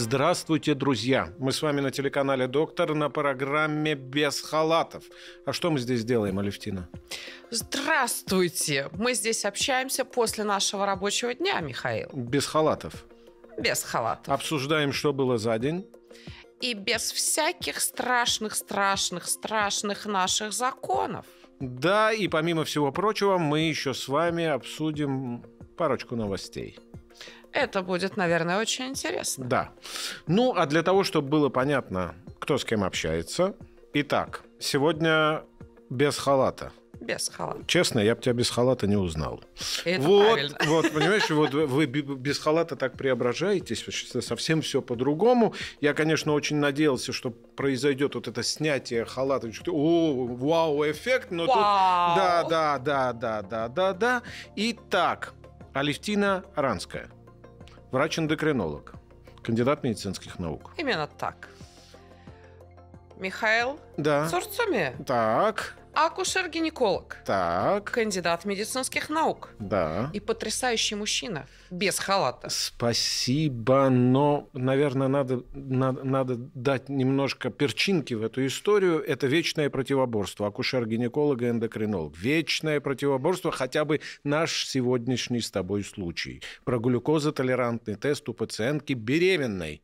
Здравствуйте, друзья! Мы с вами на телеканале «Доктор» на программе «Без халатов». А что мы здесь делаем, Алевтина? Здравствуйте! Мы здесь общаемся после нашего рабочего дня, Михаил. Без халатов. Без халатов. Обсуждаем, что было за день. И без всяких страшных, страшных, страшных наших законов. Да, и помимо всего прочего, мы еще с вами обсудим парочку новостей. Это будет, наверное, очень интересно. Да. Ну, а для того, чтобы было понятно, кто с кем общается. Итак, сегодня без халата. Без халата. Честно, я бы тебя без халата не узнал. это вот, правильно. вот, понимаешь, вот вы без халата так преображаетесь, совсем все по-другому. Я, конечно, очень надеялся, что произойдет вот это снятие халата, о, вау, эффект, но вау. тут, да, да, да, да, да, да, да. Итак, Алевтина Аранская. Врач-эндокринолог, кандидат медицинских наук. Именно так. Михаил да. Сурцуми. Так акушер-гинеколог. Так. Кандидат медицинских наук. Да. И потрясающий мужчина. Без халата. Спасибо, но, наверное, надо, надо, надо дать немножко перчинки в эту историю. Это вечное противоборство. Акушер-гинеколог и эндокринолог. Вечное противоборство хотя бы наш сегодняшний с тобой случай. Про глюкозотолерантный тест у пациентки беременной.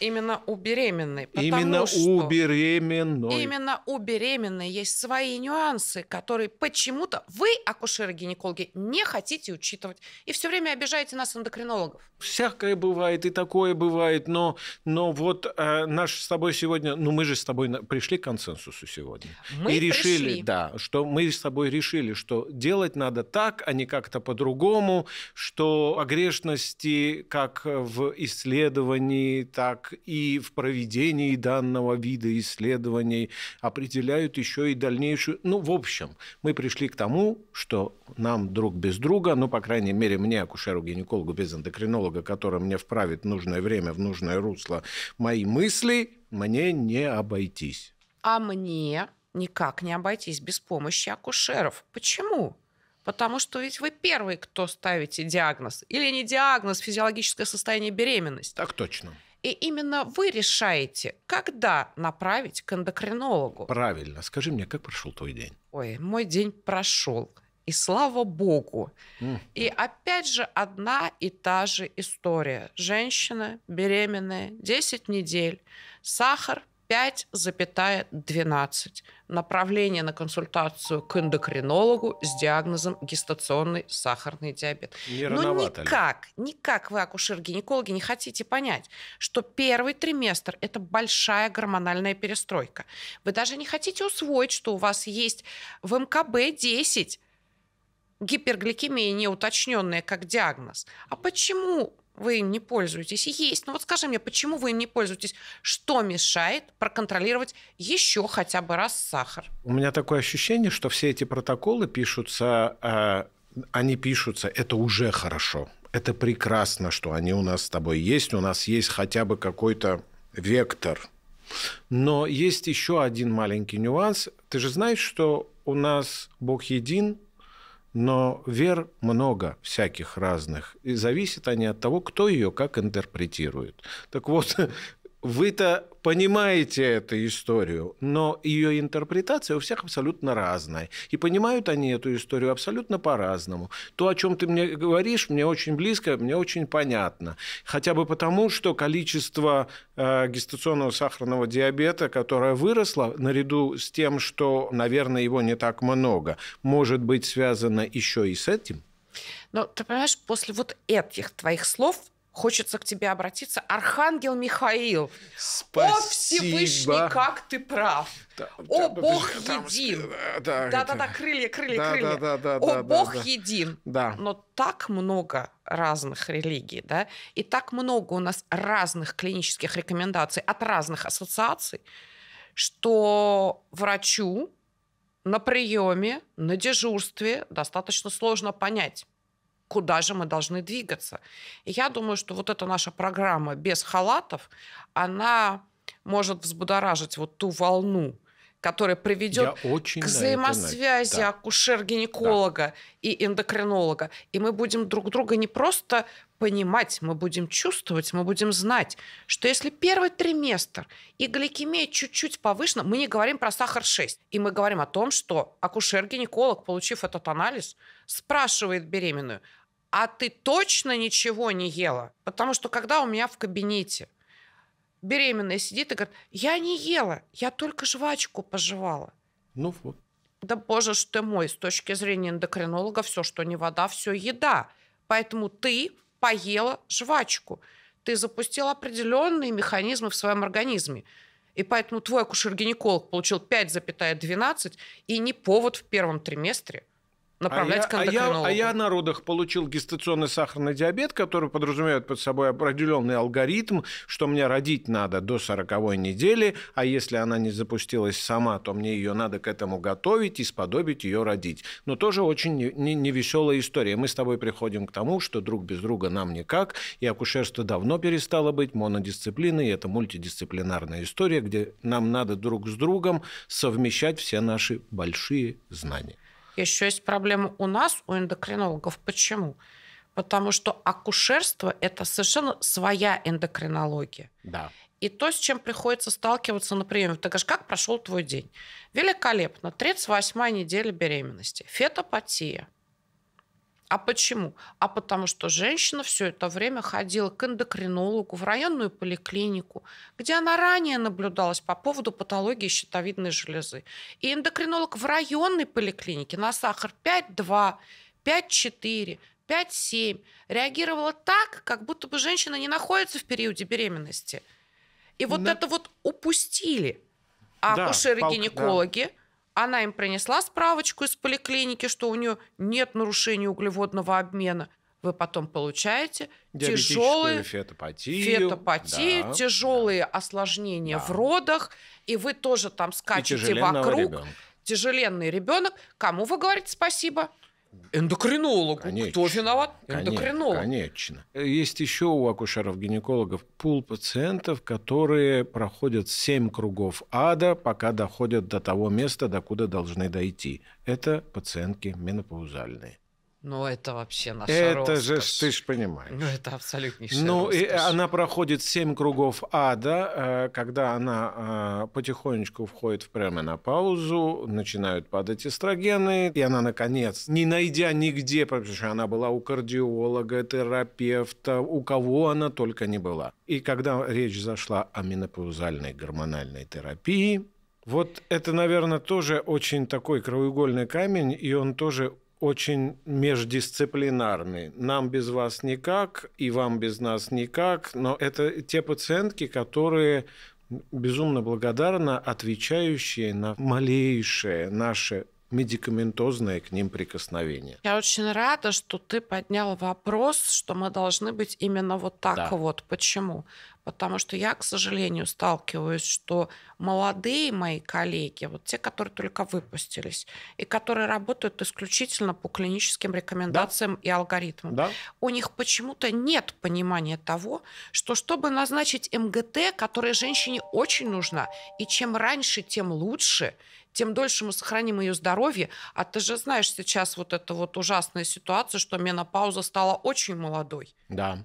Именно у беременной. Именно что у беременной. Именно у беременной есть свои нюансы, которые почему-то вы, акушеры-гинекологи, не хотите учитывать. И все время обижаете нас, эндокринологов. Всякое бывает, и такое бывает. Но, но вот э, наш с тобой сегодня... Ну, мы же с тобой пришли к консенсусу сегодня. Мы и решили, да, что мы с тобой решили, что делать надо так, а не как-то по-другому, что огрешности как в исследовании, так так и в проведении данного вида исследований определяют еще и дальнейшую... Ну, в общем, мы пришли к тому, что нам друг без друга, ну, по крайней мере, мне, акушеру-гинекологу без эндокринолога, который мне вправит в нужное время, в нужное русло мои мысли, мне не обойтись. А мне никак не обойтись без помощи акушеров. Почему? Потому что ведь вы первый, кто ставите диагноз. Или не диагноз, физиологическое состояние беременности. Так точно. И именно вы решаете, когда направить к эндокринологу. Правильно. Скажи мне, как прошел твой день? Ой, мой день прошел. И слава богу. Mm. И опять же одна и та же история. Женщина беременная, 10 недель, сахар 5,12. Направление на консультацию к эндокринологу с диагнозом гестационный сахарный диабет. Ну, Но никак, ли? никак вы, акушер-гинекологи, не хотите понять, что первый триместр – это большая гормональная перестройка. Вы даже не хотите усвоить, что у вас есть в МКБ 10 гипергликемия неуточненная как диагноз. А почему вы им не пользуетесь? есть. Ну вот скажи мне, почему вы им не пользуетесь? Что мешает проконтролировать еще хотя бы раз сахар? У меня такое ощущение, что все эти протоколы пишутся, а, они пишутся, это уже хорошо. Это прекрасно, что они у нас с тобой есть. У нас есть хотя бы какой-то вектор. Но есть еще один маленький нюанс. Ты же знаешь, что у нас Бог един, но вер много всяких разных, и зависят они от того, кто ее как интерпретирует. Так вот, вы-то понимаете эту историю, но ее интерпретация у всех абсолютно разная. И понимают они эту историю абсолютно по-разному. То, о чем ты мне говоришь, мне очень близко, мне очень понятно. Хотя бы потому, что количество э, гестационного сахарного диабета, которое выросло, наряду с тем, что, наверное, его не так много, может быть связано еще и с этим. Но ну, ты понимаешь, после вот этих твоих слов хочется к тебе обратиться. Архангел Михаил, Спасибо. о Всевышний, как ты прав! Да, о, да, Бог там, един! Да-да-да, крылья, крылья, да, крылья. Да, да, да, о, да, Бог да, един! Да. Но так много разных религий, да, и так много у нас разных клинических рекомендаций от разных ассоциаций, что врачу на приеме, на дежурстве достаточно сложно понять, куда же мы должны двигаться. И я думаю, что вот эта наша программа без халатов, она может взбудоражить вот ту волну, которая приведет очень к взаимосвязи да. акушер-гинеколога да. и эндокринолога. И мы будем друг друга не просто понимать, мы будем чувствовать, мы будем знать, что если первый триместр и гликемия чуть-чуть повышена, мы не говорим про сахар-6, и мы говорим о том, что акушер-гинеколог, получив этот анализ, спрашивает беременную, а ты точно ничего не ела? Потому что когда у меня в кабинете беременная сидит и говорит, я не ела, я только жвачку пожевала. Ну вот. Да боже ж ты мой, с точки зрения эндокринолога, все, что не вода, все еда. Поэтому ты поела жвачку. Ты запустил определенные механизмы в своем организме. И поэтому твой акушер-гинеколог получил 5,12 и не повод в первом триместре – а направлять а к А я, а я на родах получил гестационный сахарный диабет, который подразумевает под собой определенный алгоритм, что мне родить надо до сороковой недели, а если она не запустилась сама, то мне ее надо к этому готовить и сподобить ее родить. Но тоже очень невеселая не, не история. Мы с тобой приходим к тому, что друг без друга нам никак, и акушерство давно перестало быть монодисциплиной, и это мультидисциплинарная история, где нам надо друг с другом совмещать все наши большие знания. Еще есть проблема у нас, у эндокринологов. Почему? Потому что акушерство – это совершенно своя эндокринология. Да. И то, с чем приходится сталкиваться на приеме. Ты говоришь, как прошел твой день? Великолепно. 38-я неделя беременности. Фетопатия. А почему? А потому что женщина все это время ходила к эндокринологу, в районную поликлинику, где она ранее наблюдалась по поводу патологии щитовидной железы. И эндокринолог в районной поликлинике на сахар 5,2, 5,4, 5-7 реагировала так, как будто бы женщина не находится в периоде беременности. И вот да. Ну. это вот упустили. А да, акушеры-гинекологи да. Она им принесла справочку из поликлиники, что у нее нет нарушения углеводного обмена. Вы потом получаете тяжелые фетопатию, фетопатию да, тяжелые да. осложнения да. в родах, и вы тоже там скачете вокруг. Ребенка. Тяжеленный ребенок. Кому вы говорите спасибо? Эндокринологу. Конечно, Кто виноват? Эндокринолог. Конечно. Есть еще у акушеров-гинекологов пул пациентов, которые проходят семь кругов ада, пока доходят до того места, докуда должны дойти. Это пациентки менопаузальные. Ну, это вообще наша Это роскошь. же ж, ты ж понимаешь. Ну, это абсолютнейшая Ну, роскошь. и она проходит семь кругов ада, э, когда она э, потихонечку входит в пременопаузу, начинают падать эстрогены, и она, наконец, не найдя нигде, потому что она была у кардиолога, терапевта, у кого она только не была. И когда речь зашла о менопаузальной гормональной терапии, вот это, наверное, тоже очень такой краеугольный камень, и он тоже очень междисциплинарный. Нам без вас никак, и вам без нас никак. Но это те пациентки, которые безумно благодарны, отвечающие на малейшее наше медикаментозное к ним прикосновение. Я очень рада, что ты поднял вопрос, что мы должны быть именно вот так да. вот. Почему? Потому что я, к сожалению, сталкиваюсь, что молодые мои коллеги, вот те, которые только выпустились, и которые работают исключительно по клиническим рекомендациям да. и алгоритмам, да. у них почему-то нет понимания того, что чтобы назначить МГТ, которая женщине очень нужна, и чем раньше, тем лучше, тем дольше мы сохраним ее здоровье. А ты же знаешь сейчас вот эту вот ужасную ситуацию, что менопауза стала очень молодой. Да.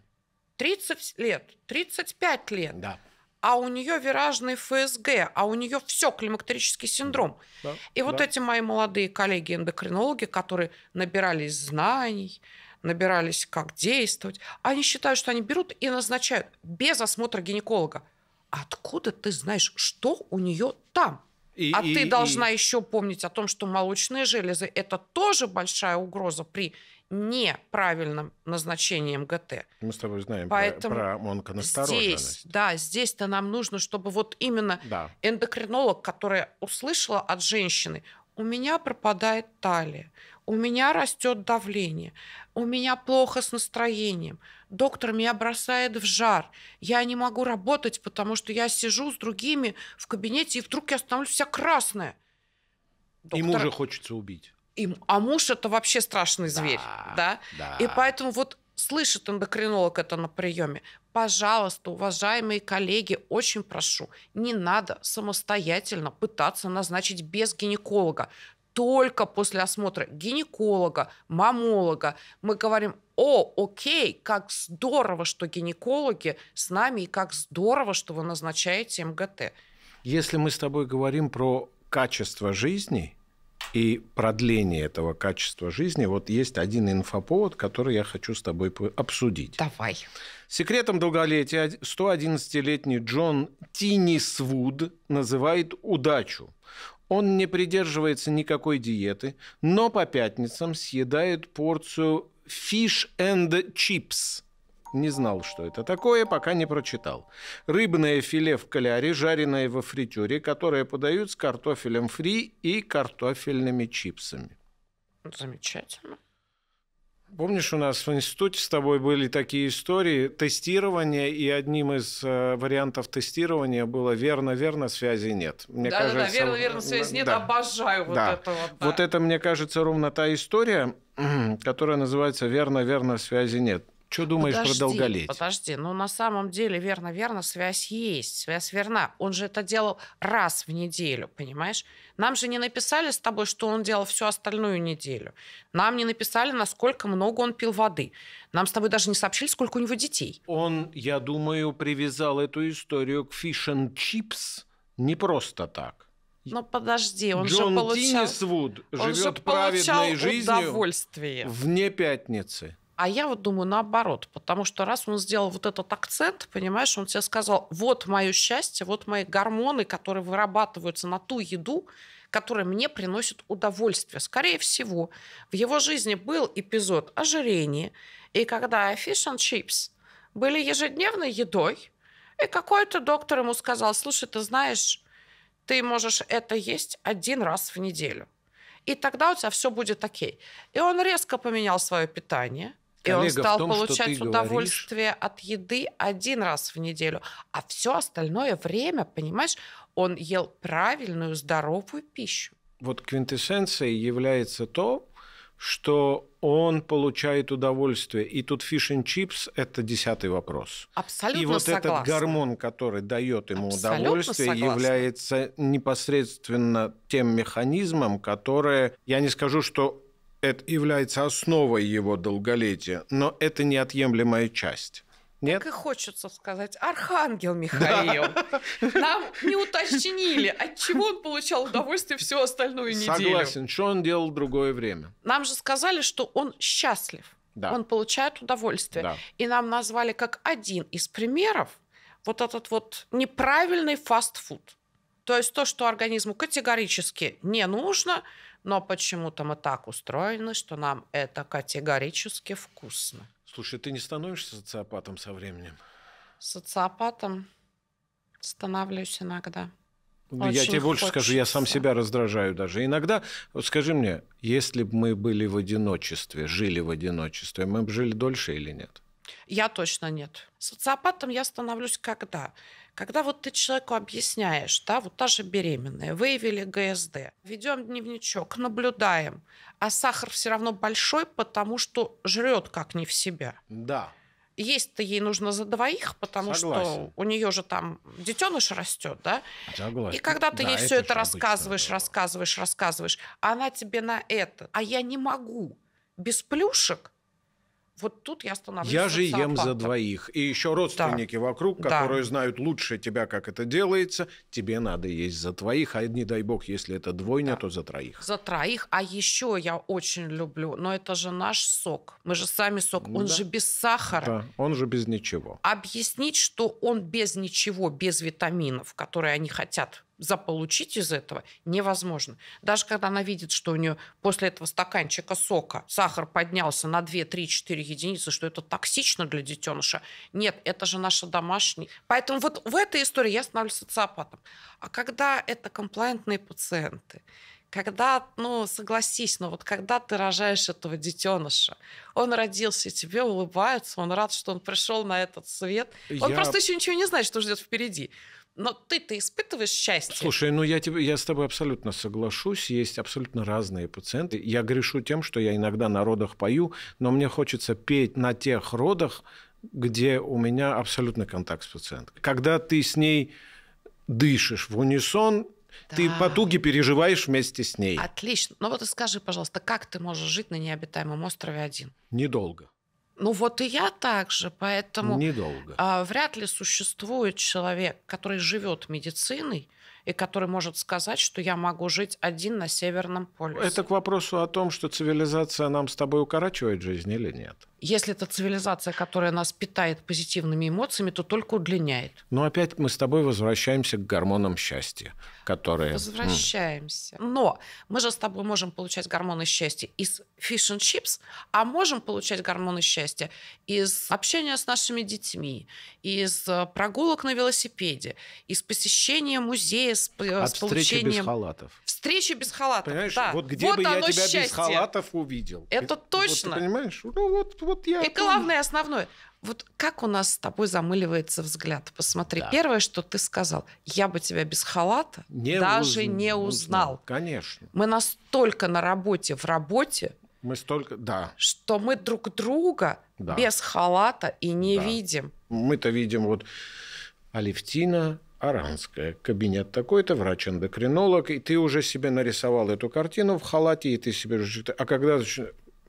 30 лет, 35 лет. Да. А у нее виражный ФСГ, а у нее все климактерический синдром. Да, и да. вот эти мои молодые коллеги-эндокринологи, которые набирались знаний, набирались, как действовать, они считают, что они берут и назначают без осмотра гинеколога. Откуда ты знаешь, что у нее там? И, а и, ты и, должна и... еще помнить о том, что молочные железы – это тоже большая угроза при неправильном назначении МГТ. Мы с тобой знаем Поэтому про, про онконастороженность. Здесь, да, здесь-то нам нужно, чтобы вот именно да. эндокринолог, которая услышала от женщины, у меня пропадает талия, у меня растет давление, у меня плохо с настроением, доктор меня бросает в жар, я не могу работать, потому что я сижу с другими в кабинете, и вдруг я становлюсь вся красная. Доктор... И мужа хочется убить. Им, А муж это вообще страшный зверь, да? да? да. И поэтому вот слышит эндокринолог это на приеме. Пожалуйста, уважаемые коллеги, очень прошу, не надо самостоятельно пытаться назначить без гинеколога только после осмотра гинеколога, мамолога. Мы говорим, о, окей, как здорово, что гинекологи с нами, и как здорово, что вы назначаете МГТ. Если мы с тобой говорим про качество жизни и продление этого качества жизни, вот есть один инфоповод, который я хочу с тобой обсудить. Давай. Секретом долголетия 111-летний Джон Тинисвуд называет удачу. Он не придерживается никакой диеты, но по пятницам съедает порцию fish and chips. Не знал, что это такое, пока не прочитал. Рыбное филе в каляре, жареное во фритюре, которое подают с картофелем фри и картофельными чипсами. Замечательно. Помнишь, у нас в институте с тобой были такие истории тестирования, и одним из э, вариантов тестирования было верно-верно, связи нет. Мне да, кажется, да, да, верно-верно, связи нет, да. обожаю вот да. это вот. Да. Вот это, мне кажется, ровно та история, которая называется верно-верно, связи нет. Что думаешь подожди, про долголетие? Подожди, ну на самом деле, верно, верно, связь есть, связь верна. Он же это делал раз в неделю, понимаешь? Нам же не написали с тобой, что он делал всю остальную неделю. Нам не написали, насколько много он пил воды. Нам с тобой даже не сообщили, сколько у него детей. Он, я думаю, привязал эту историю к Fish and Chips не просто так. Но ну, подожди, он Джон же получал... Джон Деннисвуд живет праведной жизнью удовольствие. вне пятницы. А я вот думаю наоборот, потому что раз он сделал вот этот акцент, понимаешь, он тебе сказал, вот мое счастье, вот мои гормоны, которые вырабатываются на ту еду, которая мне приносит удовольствие. Скорее всего, в его жизни был эпизод ожирения, и когда fish and chips были ежедневной едой, и какой-то доктор ему сказал, слушай, ты знаешь, ты можешь это есть один раз в неделю и тогда у тебя все будет окей. И он резко поменял свое питание, и он стал том, получать удовольствие говоришь... от еды один раз в неделю. А все остальное время, понимаешь, он ел правильную, здоровую пищу. Вот квинтэссенцией является то, что он получает удовольствие. И тут фиш and чипс – это десятый вопрос. Абсолютно И вот согласна. этот гормон, который дает ему Абсолютно удовольствие, согласна. является непосредственно тем механизмом, которое, я не скажу, что это является основой его долголетия, но это неотъемлемая часть. Нет? Как и хочется сказать, Архангел Михаил. Да. Нам не уточнили, от чего он получал удовольствие всю остальную неделю. Согласен, что он делал в другое время. Нам же сказали, что он счастлив. Да. Он получает удовольствие. Да. И нам назвали как один из примеров вот этот вот неправильный фастфуд. То есть то, что организму категорически не нужно – но почему-то мы так устроены, что нам это категорически вкусно. Слушай, ты не становишься социопатом со временем? Социопатом становлюсь иногда. Очень я тебе больше скажу, я сам себя раздражаю даже. Иногда, вот скажи мне, если бы мы были в одиночестве, жили в одиночестве, мы бы жили дольше или нет? Я точно нет. Социопатом я становлюсь когда? Когда вот ты человеку объясняешь, да, вот та же беременная, выявили ГСД, ведем дневничок, наблюдаем, а сахар все равно большой, потому что жрет как не в себя. Да. Есть-то ей нужно за двоих, потому Согласен. что у нее же там детеныш растет, да? Согласен. И когда ты да, ей все это, рассказываешь, рассказываешь, рассказываешь, она тебе на это, а я не могу без плюшек, вот тут я становлюсь Я же ем за двоих. И еще родственники да. вокруг, которые да. знают лучше тебя, как это делается, тебе надо есть за твоих, а не дай бог, если это двойня, да. то за троих. За троих. А еще я очень люблю, но это же наш сок. Мы же сами сок. Ну, он да. же без сахара. Да, он же без ничего. Объяснить, что он без ничего, без витаминов, которые они хотят заполучить из этого невозможно. Даже когда она видит, что у нее после этого стаканчика сока сахар поднялся на 2, 3, 4 единицы, что это токсично для детеныша. Нет, это же наша домашняя. Поэтому вот в этой истории я становлюсь социопатом. А когда это комплаентные пациенты, когда, ну, согласись, но вот когда ты рожаешь этого детеныша, он родился, и тебе улыбается, он рад, что он пришел на этот свет. Он Я... просто еще ничего не знает, что ждет впереди. Но ты-то испытываешь счастье. Слушай, ну я, тебе, я с тобой абсолютно соглашусь. Есть абсолютно разные пациенты. Я грешу тем, что я иногда на родах пою, но мне хочется петь на тех родах, где у меня абсолютный контакт с пациенткой. Когда ты с ней дышишь в унисон, да. ты потуги переживаешь вместе с ней. Отлично. Ну вот и скажи, пожалуйста, как ты можешь жить на необитаемом острове один? Недолго. Ну вот и я также, поэтому Недолго. А, вряд ли существует человек, который живет медициной и который может сказать, что я могу жить один на Северном полюсе. Это к вопросу о том, что цивилизация нам с тобой укорачивает жизнь или нет. Если это цивилизация, которая нас питает позитивными эмоциями, то только удлиняет. Но опять мы с тобой возвращаемся к гормонам счастья, которые... Возвращаемся. Но мы же с тобой можем получать гормоны счастья из fish and chips, а можем получать гормоны счастья из общения с нашими детьми, из э, прогулок на велосипеде, из посещения музея счастье с, э, От с получением... встречи без халатов. Встречи без халатов, Понимаешь, да. вот где вот бы я тебя счастье. без халатов увидел. Это точно. Вот, понимаешь? Ну вот, вот я... И помню. главное, основное. Вот как у нас с тобой замыливается взгляд? Посмотри, да. первое, что ты сказал, я бы тебя без халата не даже уз... не ну, узнал. узнал. Конечно. Мы настолько на работе, в работе, мы столько, да. Что мы друг друга да. без халата и не да. видим. Мы-то видим вот Алевтина, Аранская. Кабинет такой-то, врач-эндокринолог, и ты уже себе нарисовал эту картину в халате, и ты себе... А когда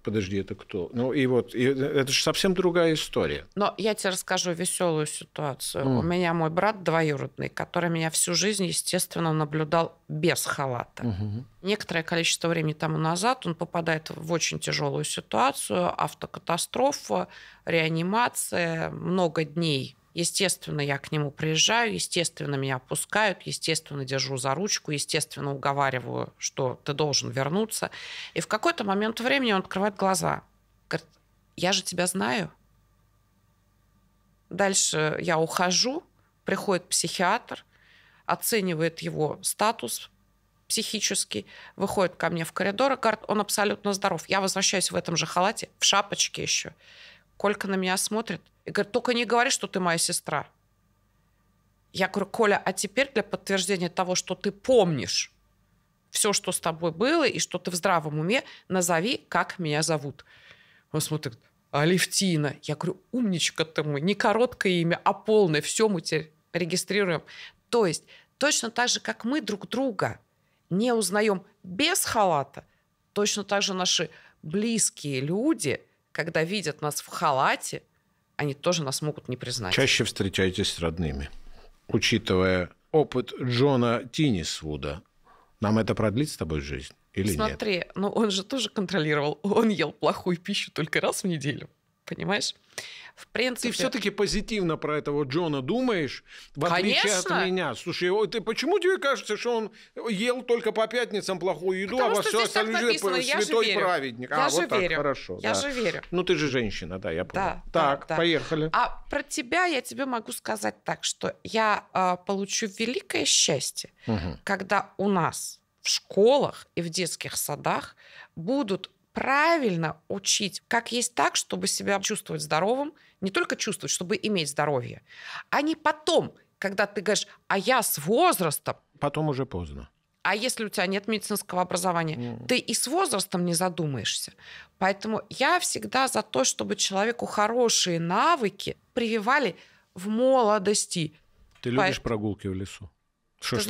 подожди, это кто? Ну и вот, и э, это же совсем другая история. Но я тебе расскажу веселую ситуацию. Mm. У меня мой брат двоюродный, который меня всю жизнь, естественно, наблюдал без халата. Mm-hmm. Некоторое количество времени тому назад он попадает в очень тяжелую ситуацию, автокатастрофа, реанимация, много дней Естественно, я к нему приезжаю, естественно, меня отпускают, естественно, держу за ручку, естественно, уговариваю, что ты должен вернуться. И в какой-то момент времени он открывает глаза. Говорит, я же тебя знаю. Дальше я ухожу, приходит психиатр, оценивает его статус психический, выходит ко мне в коридор и говорит, он абсолютно здоров. Я возвращаюсь в этом же халате, в шапочке еще. Колька на меня смотрит и говорит, только не говори, что ты моя сестра. Я говорю, Коля, а теперь для подтверждения того, что ты помнишь все, что с тобой было, и что ты в здравом уме, назови, как меня зовут. Он смотрит, Алевтина. Я говорю, умничка ты мой, не короткое имя, а полное. Все мы теперь регистрируем. То есть точно так же, как мы друг друга не узнаем без халата, точно так же наши близкие люди – когда видят нас в халате, они тоже нас могут не признать. Чаще встречайтесь с родными. Учитывая опыт Джона Тинисвуда, нам это продлит с тобой жизнь или Смотри, нет? Смотри, ну он же тоже контролировал. Он ел плохую пищу только раз в неделю, понимаешь? в принципе... Ты все-таки позитивно про этого Джона думаешь, в отличие Конечно. от меня. Слушай, ты, почему тебе кажется, что он ел только по пятницам плохую еду, а Потому а во все остальное написано, святой праведник? Я а, же вот верю. Так, хорошо. Я да. же верю. Ну, ты же женщина, да, я понял. Да, так, да, да. поехали. А про тебя я тебе могу сказать так, что я э, получу великое счастье, угу. когда у нас в школах и в детских садах будут правильно учить, как есть так, чтобы себя чувствовать здоровым, не только чувствовать, чтобы иметь здоровье, а не потом, когда ты говоришь, а я с возрастом. Потом уже поздно. А если у тебя нет медицинского образования, mm. ты и с возрастом не задумаешься. Поэтому я всегда за то, чтобы человеку хорошие навыки прививали в молодости. Ты любишь По... прогулки в лесу? Шашлыки. Ты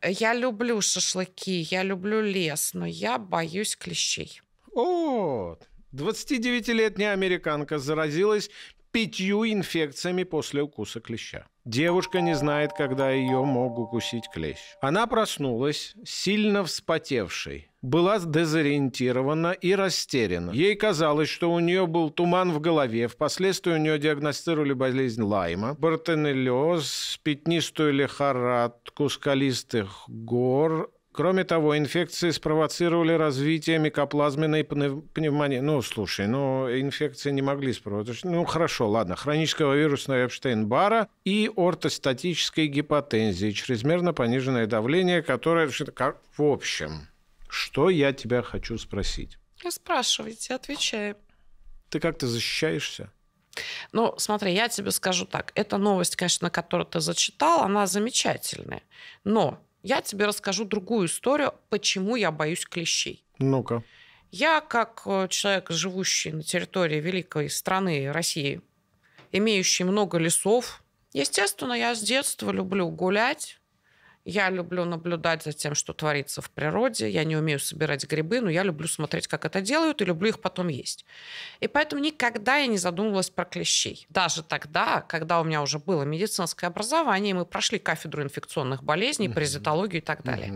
знаешь, я люблю шашлыки, я люблю лес, но я боюсь клещей. Вот. 29-летняя американка заразилась пятью инфекциями после укуса клеща. Девушка не знает, когда ее мог укусить клещ. Она проснулась, сильно вспотевшей. Была дезориентирована и растеряна. Ей казалось, что у нее был туман в голове. Впоследствии у нее диагностировали болезнь Лайма, бартенеллез, пятнистую лихорадку скалистых гор, Кроме того, инфекции спровоцировали развитие микоплазменной пневмонии. Ну, слушай, ну, инфекции не могли спровоцировать. Ну, хорошо, ладно. Хронического вирусного Эпштейн-Бара и ортостатической гипотензии, чрезмерно пониженное давление, которое... В общем, что я тебя хочу спросить? Ну, спрашивайте, отвечаю. Ты как-то защищаешься? Ну, смотри, я тебе скажу так. Эта новость, конечно, которую ты зачитал, она замечательная. Но я тебе расскажу другую историю, почему я боюсь клещей. Ну-ка. Я, как э, человек, живущий на территории великой страны России, имеющий много лесов, естественно, я с детства люблю гулять, я люблю наблюдать за тем, что творится в природе. Я не умею собирать грибы, но я люблю смотреть, как это делают, и люблю их потом есть. И поэтому никогда я не задумывалась про клещей. Даже тогда, когда у меня уже было медицинское образование, мы прошли кафедру инфекционных болезней, паразитологию и так далее.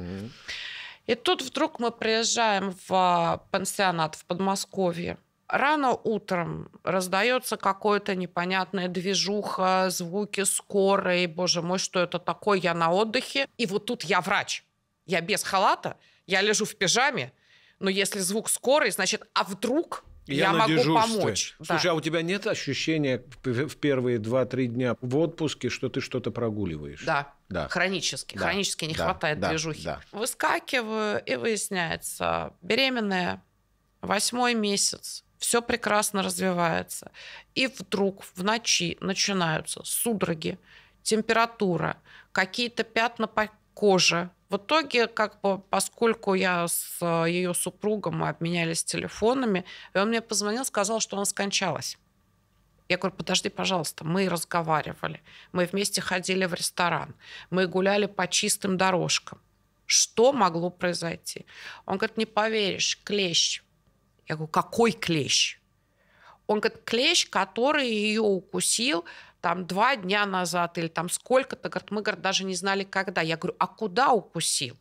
И тут вдруг мы приезжаем в пансионат в Подмосковье, Рано утром раздается какое-то непонятное движуха, звуки скорой. Боже мой, что это такое? Я на отдыхе. И вот тут я врач. Я без халата, я лежу в пижаме. Но если звук скорой, значит, а вдруг я, я могу дежурстве. помочь. Слушай, да. а у тебя нет ощущения в первые 2-3 дня в отпуске, что ты что-то прогуливаешь? Да. Да. Хронически. Да. Хронически не да. хватает да. движухи. Да. Выскакиваю, и выясняется, беременная, восьмой месяц, все прекрасно развивается. И вдруг в ночи начинаются судороги, температура, какие-то пятна по коже. В итоге, как бы, поскольку я с э, ее супругом мы обменялись телефонами, и он мне позвонил, сказал, что она скончалась. Я говорю, подожди, пожалуйста, мы разговаривали, мы вместе ходили в ресторан, мы гуляли по чистым дорожкам. Что могло произойти? Он говорит, не поверишь, клещ я говорю, какой клещ? Он говорит, клещ, который ее укусил там два дня назад или там сколько-то. Говорит, мы, говорит, даже не знали, когда. Я говорю, а куда укусил?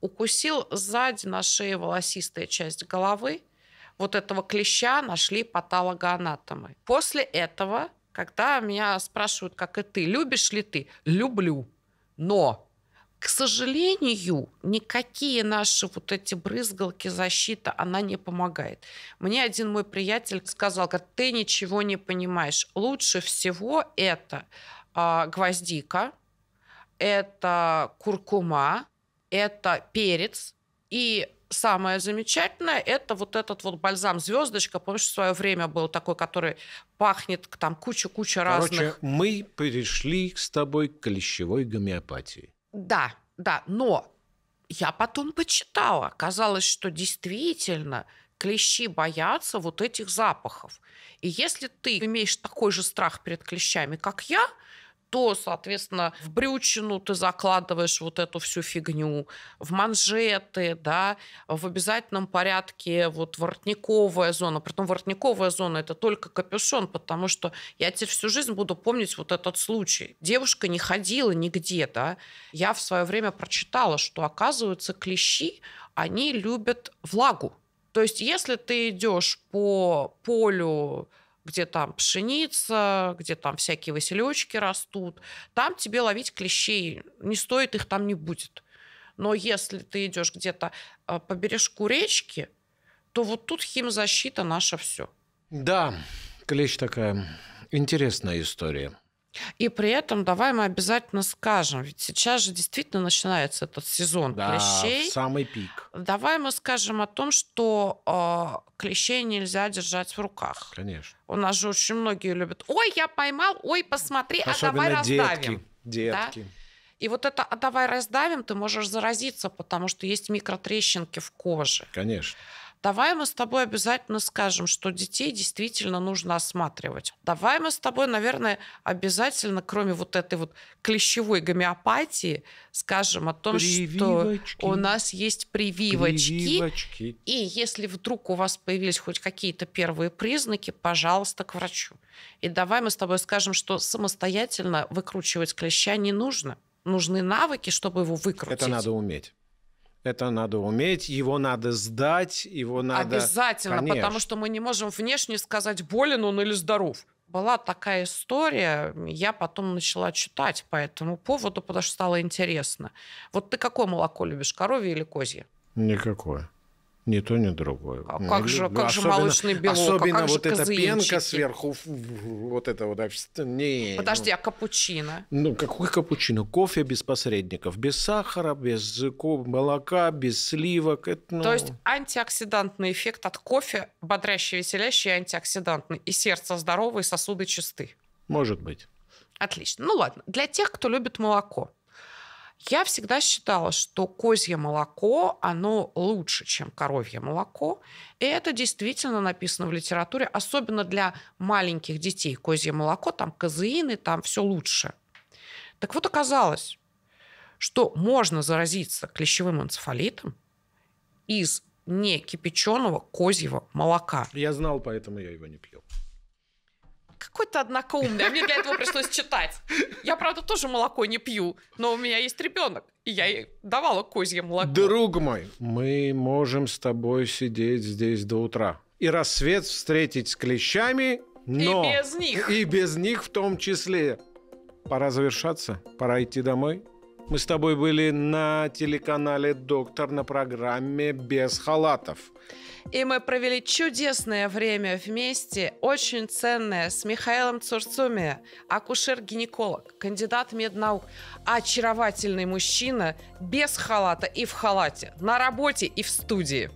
Укусил сзади на шее волосистая часть головы. Вот этого клеща нашли патологоанатомы. После этого, когда меня спрашивают, как и ты, любишь ли ты? Люблю. Но к сожалению, никакие наши вот эти брызгалки, защита, она не помогает. Мне один мой приятель сказал, как ты ничего не понимаешь. Лучше всего это э, гвоздика, это куркума, это перец. И самое замечательное – это вот этот вот бальзам звездочка. Помнишь, в свое время был такой, который пахнет там куча-куча разных. Короче, мы перешли с тобой к клещевой гомеопатии. Да, да, но я потом почитала. казалось, что действительно клещи боятся вот этих запахов. И если ты имеешь такой же страх перед клещами, как я, то, соответственно, в брючину ты закладываешь вот эту всю фигню, в манжеты, да, в обязательном порядке вот воротниковая зона. Притом воротниковая зона – это только капюшон, потому что я теперь всю жизнь буду помнить вот этот случай. Девушка не ходила нигде, да. Я в свое время прочитала, что, оказывается, клещи, они любят влагу. То есть, если ты идешь по полю где там пшеница, где там всякие василечки растут. Там тебе ловить клещей не стоит, их там не будет. Но если ты идешь где-то а, по бережку речки, то вот тут химзащита наша все. Да, клещ такая интересная история. И при этом давай мы обязательно скажем, ведь сейчас же действительно начинается этот сезон да, клещей. самый пик. Давай мы скажем о том, что э, клещей нельзя держать в руках. Конечно. У нас же очень многие любят. Ой, я поймал, ой, посмотри, а Особенно а давай детки, раздавим. Детки. Да? И вот это «а давай раздавим» ты можешь заразиться, потому что есть микротрещинки в коже. Конечно. Давай мы с тобой обязательно скажем, что детей действительно нужно осматривать. Давай мы с тобой, наверное, обязательно, кроме вот этой вот клещевой гомеопатии, скажем о том, прививочки. что у нас есть прививочки. прививочки. И если вдруг у вас появились хоть какие-то первые признаки, пожалуйста, к врачу. И давай мы с тобой скажем, что самостоятельно выкручивать клеща не нужно. Нужны навыки, чтобы его выкрутить. Это надо уметь. Это надо уметь, его надо сдать, его надо... Обязательно, Конечно. потому что мы не можем внешне сказать, болен он или здоров. Была такая история, я потом начала читать по этому поводу, потому что стало интересно. Вот ты какое молоко любишь, коровье или козье? Никакое. Ни то, ни другое. А ну, как же, как особенно, же молочный белок? А особенно а как вот же эта пенка сверху, вот это вот. Не, ну. Подожди, ну. а капучино? Ну, какой капучино? Кофе без посредников, без сахара, без молока, без сливок. Это, ну... То есть антиоксидантный эффект от кофе, бодрящий, веселящий, антиоксидантный. И сердце здоровое, и сосуды чисты. Может быть. Отлично. Ну ладно, для тех, кто любит молоко. Я всегда считала, что козье молоко, оно лучше, чем коровье молоко. И это действительно написано в литературе, особенно для маленьких детей. Козье молоко, там казеины, там все лучше. Так вот оказалось, что можно заразиться клещевым энцефалитом из некипяченого козьего молока. Я знал, поэтому я его не пью какой-то однокоумный, а мне для этого пришлось читать. Я, правда, тоже молоко не пью, но у меня есть ребенок, и я ей давала козье молоко. Друг мой, мы можем с тобой сидеть здесь до утра. И рассвет встретить с клещами, но... И без них. И без них в том числе. Пора завершаться, пора идти домой. Мы с тобой были на телеканале «Доктор» на программе «Без халатов». И мы провели чудесное время вместе, очень ценное, с Михаилом Цурцуми, акушер-гинеколог, кандидат меднаук, очаровательный мужчина без халата и в халате, на работе и в студии.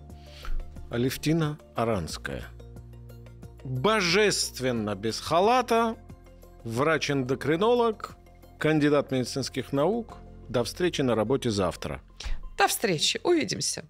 Алевтина Аранская. Божественно без халата, врач-эндокринолог, кандидат медицинских наук – до встречи на работе завтра. До встречи. Увидимся.